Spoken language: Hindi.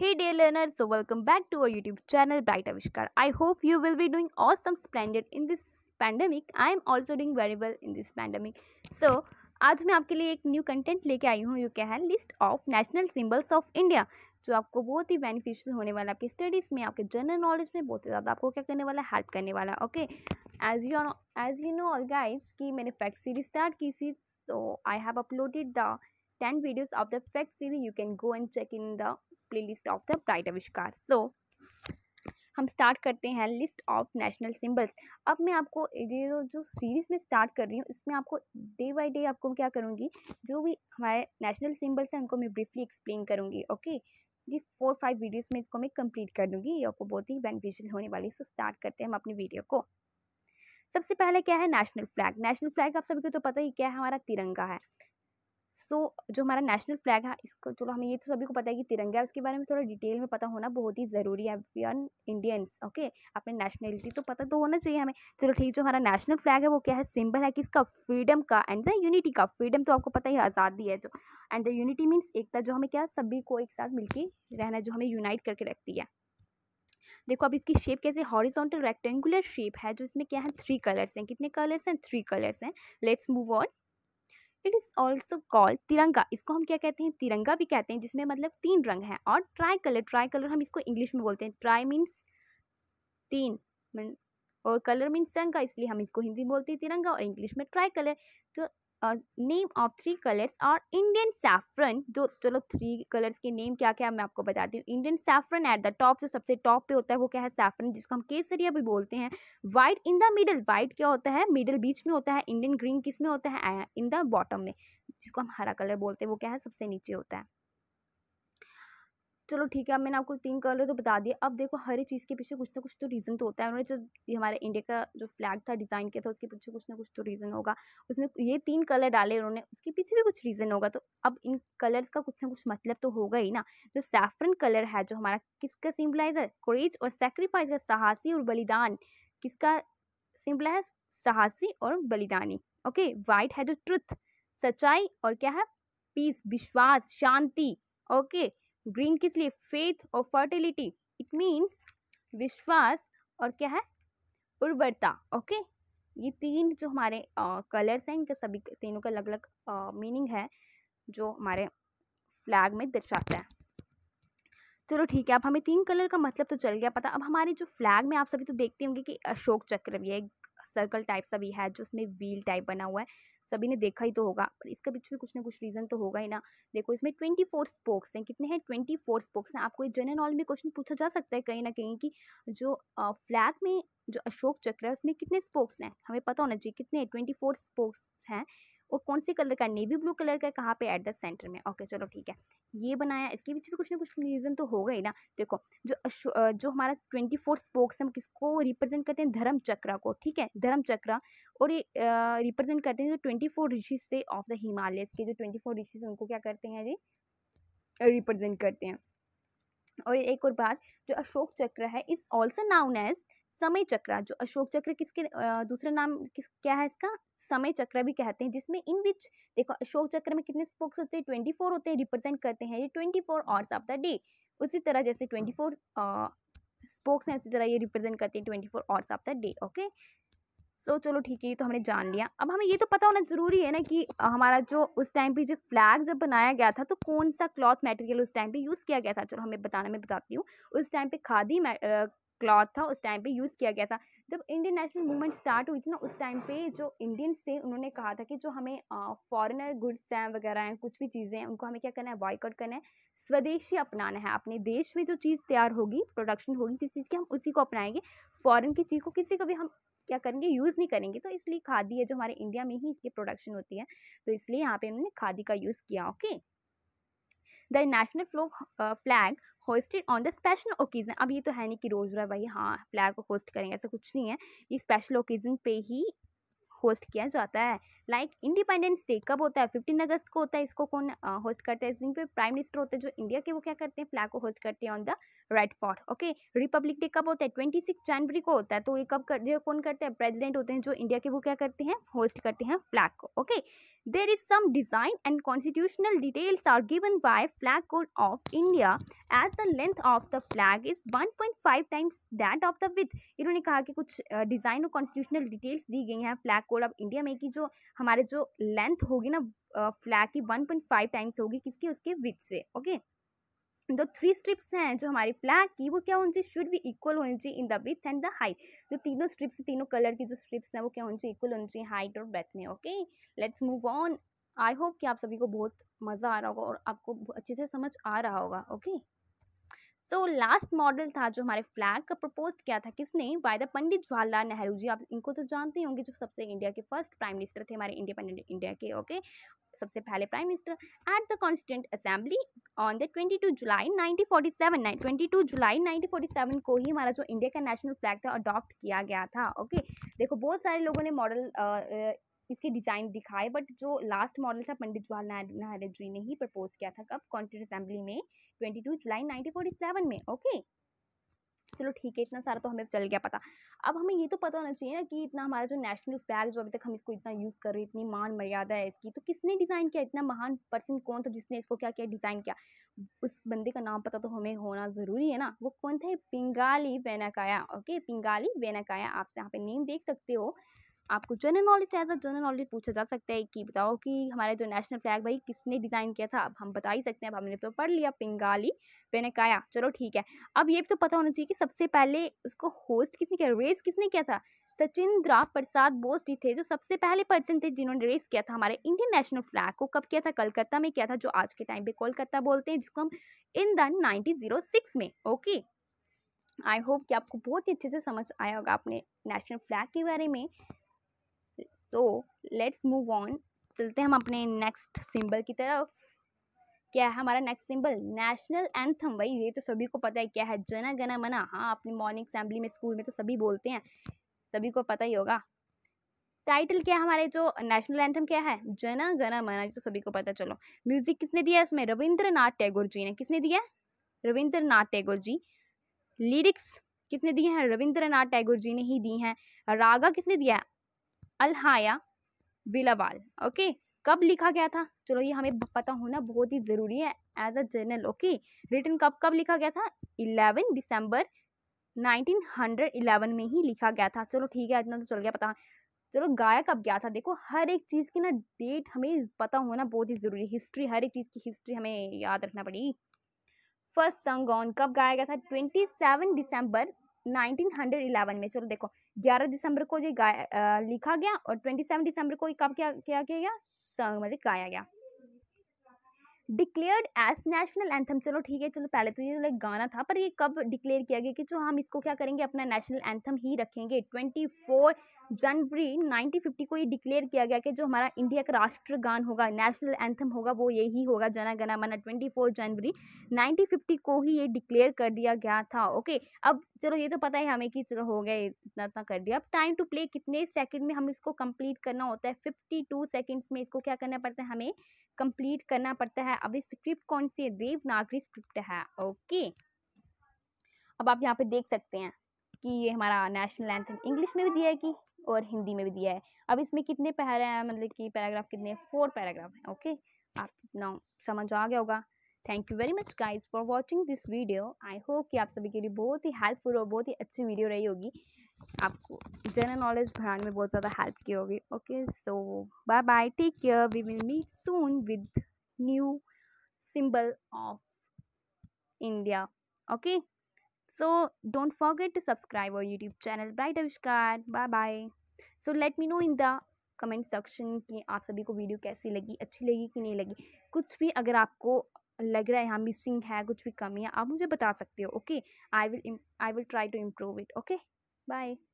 Hey dear learners, so welcome back to our YouTube channel Bright Avishkar. I hope you will be doing awesome splendid in this pandemic. I am also doing very well in this pandemic. So, आज मैं आपके लिए एक न्यू कंटेंट लेके आई हूँ यू क्या है list of national symbols of India जो आपको बहुत ही बेनिफिशियल होने वाला है आपकी स्टडीज़ में आपके जनरल नॉलेज में बहुत ही ज़्यादा आपको क्या करने वाला है हेल्प करने वाला है okay as you as you know guys कि मैंने फैक्ट सीरीज स्टार्ट की थी so I have uploaded the ten videos of the fact series you can go and check in the playlist of the bright Aavishkar so हम स्टार्ट करते हैं लिस्ट ऑफ नेशनल सिंबल्स अब मैं आपको ये जो सीरीज़ में स्टार्ट कर रही हूँ इसमें आपको डे बाई डे आपको क्या करूँगी जो भी हमारे नेशनल सिंबल्स हैं उनको मैं ब्रीफली एक्सप्लेन करूँगी ओके ये फोर फाइव वीडियोस में इसको मैं कंप्लीट कर दूँगी ये आपको बहुत ही बेनिफिशियल होने वाली है सो स्टार्ट करते हैं हम अपनी वीडियो को सबसे पहले क्या है नेशनल फ्लैग नेशनल फ्लैग आप सभी को तो पता ही क्या है हमारा तिरंगा है सो so, जो हमारा नेशनल फ्लैग है इसको चलो हमें ये तो सभी को पता है कि तिरंगा है उसके बारे में थोड़ा डिटेल में पता होना बहुत ही ज़रूरी है वी आर इंडियंस ओके अपने नेशनलिटी तो पता तो होना चाहिए हमें चलो ठीक जो हमारा नेशनल फ्लैग है वो क्या है सिंबल है कि इसका फ्रीडम का एंड द यूनिटी का फ्रीडम तो आपको पता ही आज़ादी है जो एंड द यूनिटी मीन्स एकता जो हमें क्या सभी को एक साथ मिलकर रहना जो हमें यूनाइट करके रखती है देखो अब इसकी शेप कैसे हॉरिजॉन्टल रेक्टेंगुलर शेप है जो इसमें क्या है थ्री कलर्स हैं कितने कलर्स हैं थ्री कलर्स हैं let's move on it is also called Tiranga इसको हम क्या कहते हैं तिरंगा भी कहते हैं जिसमें मतलब तीन रंग हैं और ट्राई कलर ट्राई कलर हम इसको इंग्लिश में बोलते हैं ट्राई मीन्स तीन और कलर मीन्स रंग का इसलिए हम इसको हिंदी में बोलते हैं तिरंगा और इंग्लिश में ट्राई कलर तो नेम ऑफ थ्री कलर्स और इंडियन सैफरन जो चलो थ्री कलर्स के नेम क्या क्या मैं आपको बताती हूँ Indian saffron at the top जो सबसे टॉप पे होता है वो क्या है सैफरन जिसको हम केसरिया भी बोलते हैं white in the middle white क्या होता है मिडल बीच में होता है इंडियन ग्रीन किस में होता है इन द बॉटम में जिसको हम हरा कलर बोलते हैं वो क्या है सबसे नीचे होता है चलो ठीक है अब मैंने आपको तीन कलर तो बता दिया अब देखो हर एक चीज़ के पीछे कुछ ना कुछ तो रीज़न तो होता है उन्होंने जो हमारे इंडिया का जो फ्लैग था डिज़ाइन किया था उसके पीछे कुछ ना कुछ तो रीज़न होगा उसमें ये तीन कलर डाले उन्होंने उसके पीछे भी कुछ रीज़न होगा तो अब इन कलर्स का कुछ ना कुछ मतलब तो होगा ही ना जो सैफरन कलर है जो हमारा किसका सिम्बलाइज है क्रेज और सेक्रीफाइस का साहसी और बलिदान किसका सिम्पलाइज साहसी और बलिदानी ओके वाइट है जो ट्रुथ सच्चाई और क्या है पीस विश्वास शांति ओके ग्रीन किस लिए फेथ और फर्टिलिटी इट मीन्स विश्वास और क्या है उर्वरता ओके ये तीन जो हमारे कलर्स हैं इनका सभी तीनों का अलग अलग मीनिंग है जो हमारे फ्लैग में दर्शाता है चलो ठीक है अब हमें तीन कलर का मतलब तो चल गया पता अब हमारे जो फ्लैग में आप सभी तो देखते होंगे कि अशोक चक्र भी है सर्कल टाइप सा भी है जो उसमें व्हील टाइप बना हुआ है सभी ने देखा ही तो होगा पर इसके पीछे भी कुछ ना कुछ रीज़न तो होगा ही ना देखो इसमें ट्वेंटी फोर स्पोक्स हैं कितने हैं ट्वेंटी फोर स्पोक्स हैं आपको जनरल नॉलेज में क्वेश्चन पूछा जा सकता है कहीं ना कहीं कि जो फ्लैग में जो अशोक चक्र है उसमें कितने स्पोक्स हैं हमें पता होना चाहिए कितने ट्वेंटी फोर स्पोक्स हैं और कौन से कलर का नेवी ब्लू कलर का कहाँ पे एट द सेंटर में ओके चलो ठीक है ये बनाया इसके बीच भी कुछ ना कुछ रीज़न तो होगा ही ना देखो जो जो हमारा ट्वेंटी फोर स्पोक्स हम किसको रिप्रेजेंट करते हैं धर्म चक्र को ठीक है धर्म चक्र और ये रिप्रेजेंट करते हैं जो ट्वेंटी फोर ऋषिज से ऑफ द हिमालयस के जो ट्वेंटी फोर ऋषिज उनको क्या करते हैं जी रिप्रेजेंट करते हैं और एक और बात जो अशोक चक्र है इज़ ऑल्सो नाउन एज समय चक्र जो अशोक चक्र किसके दूसरा नाम किस क्या है इसका समय चक्र भी कहते हैं जिसमें इन विच देखो अशोक चक्र में कितने स्पोक्स होते हैं ट्वेंटी फोर होते हैं रिप्रेजेंट करते हैं ये twenty four hours of the day उसी तरह जैसे ट्वेंटी फोर स्पोक्स हैं उसी तरह ये रिप्रेजेंट करते हैं twenty four hours of the day okay so चलो ठीक है ये तो हमने जान लिया अब हमें ये तो पता होना ज़रूरी है ना कि हमारा जो उस टाइम पे जो फ्लैग जब बनाया गया था तो कौन सा क्लॉथ मटेरियल उस टाइम पे यूज़ किया गया था चलो हमें बताना मैं बताती हूँ उस टाइम पे खादी क्लॉथ था उस टाइम पे यूज़ किया गया था जब इंडियन नेशनल मूवमेंट स्टार्ट हुई थी ना उस टाइम पे जो इंडियंस थे उन्होंने कहा था कि जो हमें फॉरेनर गुड्स हैं वगैरह हैं कुछ भी चीज़ें हैं उनको हमें क्या करना है बॉयकॉट करना है स्वदेशी अपनाना है अपने देश में जो चीज़ तैयार होगी प्रोडक्शन होगी जिस चीज़ की हम उसी को अपनाएंगे फॉरन की चीज़ को किसी को भी हम क्या करेंगे यूज़ नहीं करेंगे तो इसलिए खादी है जो हमारे इंडिया में ही इसकी प्रोडक्शन होती है तो इसलिए यहाँ पे उन्होंने खादी का यूज़ किया okay the national flow flag hoisted on the special occasion अब ये तो है नहीं कि रोज़ रहा भाई हाँ फ्लैग को होस्ट करेंगे ऐसा कुछ नहीं है ये स्पेशल ओकेजन पे ही होस्ट किया जाता है लाइक इंडिपेंडेंस डे कब होता है फिफ्टीन अगस्त को होता है इसको कौन होस्ट करता है जिन पे प्राइम मिनिस्टर होते हैं जो इंडिया के वो क्या करते हैं फ्लैग को होस्ट करते हैं on the Red Fort okay Republic Day कब होता है ट्वेंटी सिक्स जनवरी को होता है तो ये कब कर, ये कौन करते हैं प्रेजिडेंट होते हैं जो इंडिया के वो क्या करते हैं होस्ट करते हैं फ्लैग को okay there is some design and constitutional details are given by flag code of India as the length of the flag is one point five times that of the width इन्होंने कहा कि कुछ डिजाइन और कॉन्स्टिट्यूशनल डिटेल्स दी गई हैं फ्लैग कोड ऑफ इंडिया में कि जो हमारे जो लेंथ होगी ना फ्लैग की वन पॉइंट फाइव टाइम्स होगी किसकी उसके विथ से ओके जो थ्री स्ट्रिप्स हैं जो हमारी फ्लैग की वो क्या होनी चाहिए शुड भी इक्वल होनी चाहिए in the width and the height जो तीनों स्ट्रिप्स तीनों कलर की जो स्ट्रिप्स हैं वो क्या होनी चाहिए इक्वल होनी चाहिए हाइट और ब्रेथ में okay let's move on I hope कि आप सभी को बहुत मज़ा आ रहा होगा और आपको अच्छे से समझ आ रहा होगा okay okay? So last model था जो हमारे फ्लैग का प्रपोज किया था किसने बाय द पंडित जवाहरलाल नेहरू जी आप इनको तो जानते होंगे जो सबसे इंडिया के फर्स्ट प्राइम मिनिस्टर थे हमारे इंडिपेंडेंट इंडिया के ओके सबसे पहले prime minister at the constituent assembly on the 22 जुलाई 1947 22 जुलाई 1947 को ही हमारा जो इंडिया का नेशनल फ्लैग था अडॉप्ट किया गया था ओके okay? देखो बहुत सारे लोगों ने मॉडल इसके डिज़ाइन दिखाए बट जो लास्ट मॉडल था पंडित जवाहरलाल नेहरू जी ने ही प्रपोज किया था कब कॉन्स्टिट्यूट असेंबली में twenty two July nineteen forty seven में ओके चलो ठीक है इतना सारा तो हमें चल गया पता अब हमें ये तो पता होना चाहिए ना कि इतना हमारा जो नेशनल फ्लैग जो अभी तक हम इसको इतना यूज़ कर रहे हैं इतनी मान मर्यादा है इसकी तो किसने डिज़ाइन किया इतना महान पर्सन कौन था जिसने इसको क्या किया डिज़ाइन किया उस बंदे का नाम पता तो हमें होना ज़रूरी है ना वो कौन थे पिंगाली वेनाकाया ओके पिंगाली वेनाकाया आप यहाँ पे नेम देख सकते हो आपको जनरल नॉलेज चाहिए अ जनरल नॉलेज पूछा जा सकता है कि बताओ कि हमारे जो नेशनल फ्लैग भाई किसने डिज़ाइन किया था अब हम बता ही सकते हैं अब हमने तो पढ़ लिया पिंगाली वेनकाया चलो ठीक है अब ये भी तो पता होना चाहिए कि सबसे पहले उसको होस्ट किसने किया रेस किसने किया था सचिंद्रा प्रसाद बोस जी थे जो सबसे पहले पर्सन थे जिन्होंने रेस किया था हमारे इंडियन नेशनल फ्लैग को कब किया था कलकत्ता में किया था जो आज के टाइम पे कोलकाता बोलते हैं जिसको हम इन द नाइनटीन में ओके आई होप कि आपको बहुत ही अच्छे से समझ आया होगा आपने नेशनल फ्लैग के बारे में सो लेट्स मूव ऑन चलते हैं हम अपने नेक्स्ट सिंबल की तरफ क्या है हमारा नेक्स्ट सिंबल नेशनल एंथम भाई ये तो सभी को पता है क्या है जना गना मना हाँ अपनी मॉर्निंग असेंबली में स्कूल में तो सभी बोलते हैं सभी को पता ही होगा टाइटल क्या है हमारे जो नेशनल एंथम क्या है जना गना मना ये तो सभी को पता चलो म्यूजिक किसने दिया इसमें रविंद्रनाथ टैगोर जी ने किसने दिया रविंद्रनाथ टैगोर जी लिरिक्स किसने दिए हैं रविंद्रनाथ टैगोर जी ने ही दी हैं रागा किसने दिया अलहाया विलावाल ओके कब लिखा गया था चलो ये हमें पता होना बहुत ही ज़रूरी है as a journal okay return कब कब लिखा गया था इलेवन दिसंबर 1911 में ही लिखा गया था चलो ठीक है इतना तो चल गया पता चलो गाया कब गया था देखो हर एक चीज़ की ना डेट हमें पता होना बहुत ही ज़रूरी है हिस्ट्री हर एक चीज़ की हिस्ट्री हमें याद रखना पड़ेगी फर्स्ट संग ऑन कब गाया गया था सेवन दिसंबर 1911 में चलो देखो 11 दिसंबर को ये लिखा गया और 27 दिसंबर को कब क्या क्या किया गया मतलब गाया गया डिक्लेयर्ड एज नेशनल एंथम चलो ठीक है चलो पहले तो ये लाइक गाना था पर ये कब डिक्लेयर किया गया कि जो हम इसको क्या करेंगे अपना नेशनल एंथम ही रखेंगे ट्वेंटी फोर जनवरी 1950 को ये डिक्लेयर किया गया कि जो हमारा इंडिया का राष्ट्रगान होगा नेशनल एंथम होगा वो यही होगा जना गना मना 24 जनवरी 1950 को ही ये डिक्लेयर कर दिया गया था ओके अब चलो ये तो पता है हमें कि चलो हो गया इतना इतना कर दिया अब टाइम टू प्ले कितने सेकंड में हम इसको कंप्लीट करना होता है फिफ्टी टू में इसको क्या करना पड़ता है हमें कंप्लीट करना पड़ता है अब स्क्रिप्ट कौन सी है देवनागरी स्क्रिप्ट है ओके अब आप यहाँ पे देख सकते हैं कि ये हमारा नेशनल एंथम इंग्लिश में भी दिया है कि और हिंदी में भी दिया है अब इसमें कितने पैरा मतलब कि पैराग्राफ कितने फोर पैराग्राफ हैं ओके आप इतना समझ आ गया होगा thank you very much guys for watching this video I hope कि आप सभी के लिए बहुत ही हेल्पफुल और बहुत ही अच्छी वीडियो रही होगी आपको जनरल नॉलेज बढ़ाने में बहुत ज़्यादा हेल्प की होगी okay so bye bye take care we will meet soon with new symbol of India okay so don't forget to subscribe our YouTube channel bright Avishkar bye bye so let me know in the comment section कि आप सभी को वीडियो कैसी लगी अच्छी लगी कि नहीं लगी कुछ भी अगर आपको लग रहा है यहाँ मिसिंग है कुछ भी कमी है आप मुझे बता सकते हो okay I will I will try to improve it okay bye